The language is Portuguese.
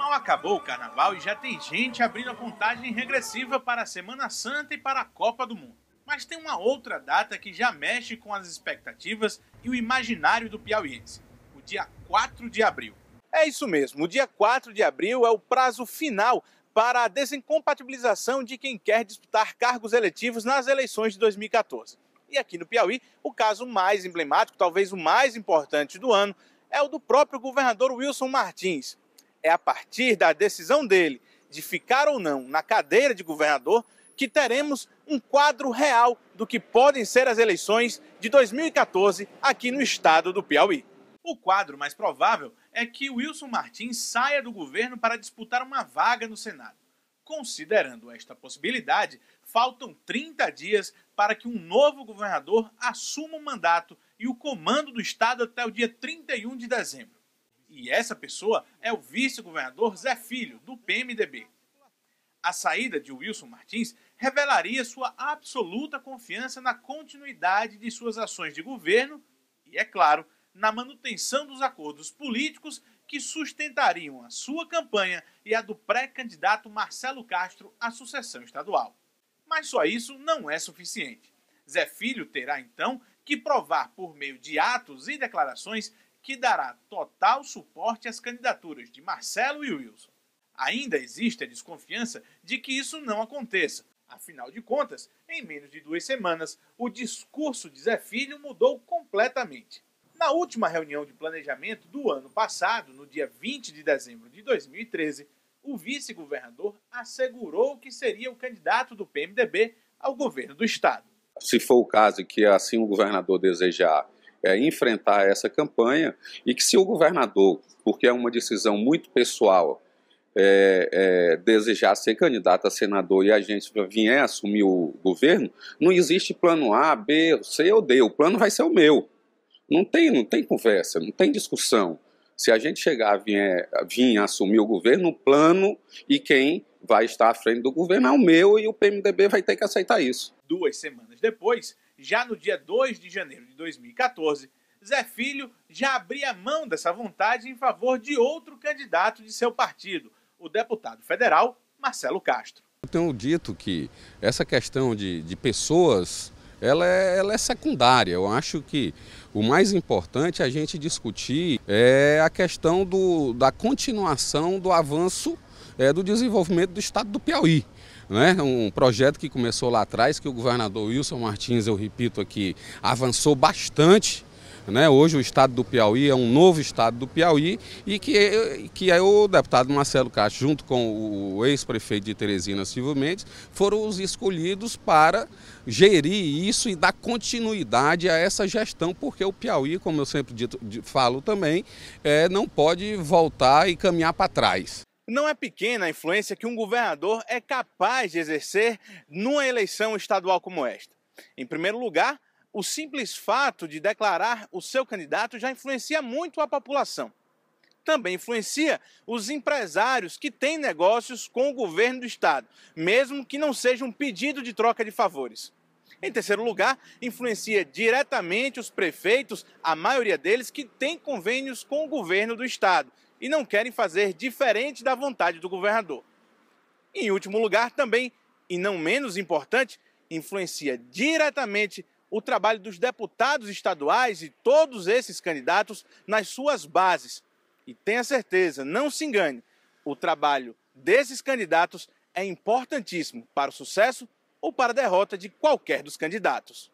Mal acabou o carnaval e já tem gente abrindo a contagem regressiva para a Semana Santa e para a Copa do Mundo. Mas tem uma outra data que já mexe com as expectativas e o imaginário do piauiense: o dia 4 de abril. É isso mesmo, o dia 4 de abril é o prazo final para a desincompatibilização de quem quer disputar cargos eletivos nas eleições de 2014. E aqui no Piauí, o caso mais emblemático, talvez o mais importante do ano, é o do próprio governador Wilson Martins, é a partir da decisão dele de ficar ou não na cadeira de governador que teremos um quadro real do que podem ser as eleições de 2014 aqui no estado do Piauí. O quadro mais provável é que Wilson Martins saia do governo para disputar uma vaga no Senado. Considerando esta possibilidade, faltam 30 dias para que um novo governador assuma o mandato e o comando do estado até o dia 31 de dezembro. E essa pessoa é o vice-governador Zé Filho, do PMDB. A saída de Wilson Martins revelaria sua absoluta confiança na continuidade de suas ações de governo e, é claro, na manutenção dos acordos políticos que sustentariam a sua campanha e a do pré-candidato Marcelo Castro à sucessão estadual. Mas só isso não é suficiente. Zé Filho terá então que provar por meio de atos e declarações que dará total suporte às candidaturas de Marcelo e Wilson. Ainda existe a desconfiança de que isso não aconteça. Afinal de contas, em menos de duas semanas, o discurso de Zé Filho mudou completamente. Na última reunião de planejamento do ano passado, no dia 20 de dezembro de 2013, o vice-governador assegurou que seria o candidato do PMDB ao governo do estado. Se for o caso que assim o governador desejar é, enfrentar essa campanha e que se o governador, porque é uma decisão muito pessoal, é, é, desejar ser candidato a senador e a gente vier assumir o governo, não existe plano A, B, C ou D. O plano vai ser o meu. Não tem, não tem conversa, não tem discussão. Se a gente chegar a vir, a vir assumir o governo, o plano e quem vai estar à frente do governo é o meu e o PMDB vai ter que aceitar isso. Duas semanas depois, já no dia 2 de janeiro de 2014, Zé Filho já abria mão dessa vontade em favor de outro candidato de seu partido, o deputado federal Marcelo Castro. Eu tenho dito que essa questão de, de pessoas ela é, ela é, secundária. Eu acho que o mais importante a gente discutir é a questão do, da continuação do avanço é, do desenvolvimento do estado do Piauí. Né? Um projeto que começou lá atrás, que o governador Wilson Martins, eu repito aqui, avançou bastante né? Hoje o estado do Piauí é um novo estado do Piauí e que, que é o deputado Marcelo Castro, junto com o ex-prefeito de Teresina Silva Mendes, foram os escolhidos para gerir isso e dar continuidade a essa gestão, porque o Piauí, como eu sempre dito, falo também, é, não pode voltar e caminhar para trás. Não é pequena a influência que um governador é capaz de exercer numa eleição estadual como esta. Em primeiro lugar, o simples fato de declarar o seu candidato já influencia muito a população. Também influencia os empresários que têm negócios com o governo do estado, mesmo que não seja um pedido de troca de favores. Em terceiro lugar, influencia diretamente os prefeitos, a maioria deles que tem convênios com o governo do estado e não querem fazer diferente da vontade do governador. em último lugar, também, e não menos importante, influencia diretamente o trabalho dos deputados estaduais e todos esses candidatos nas suas bases. E tenha certeza, não se engane, o trabalho desses candidatos é importantíssimo para o sucesso ou para a derrota de qualquer dos candidatos.